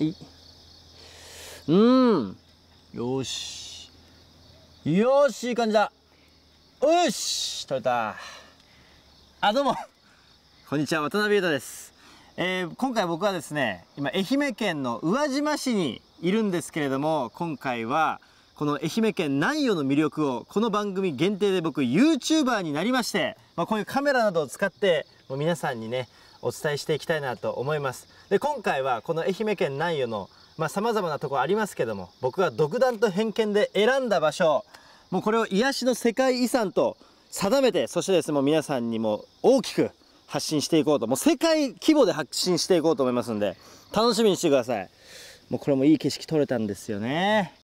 はいうんよしよしいい感じだよし取れたあどうもこんにちは渡辺裕太ですえー、今回僕はですね今愛媛県の宇和島市にいるんですけれども今回はこの愛媛県南予の魅力をこの番組限定で僕 YouTuber になりまして、まあ、こういうカメラなどを使ってもう皆さんにねお伝えしていきたいなと思いますで今回はこの愛媛県南予のさまざ、まなとこありますけども僕が独断と偏見で選んだ場所もうこれを癒しの世界遺産と定めてそしてですねもう皆さんにも大きく発信していこうともう世界規模で発信していこうと思いますんで楽しみにしてくださいもうこれもいい景色撮れたんですよね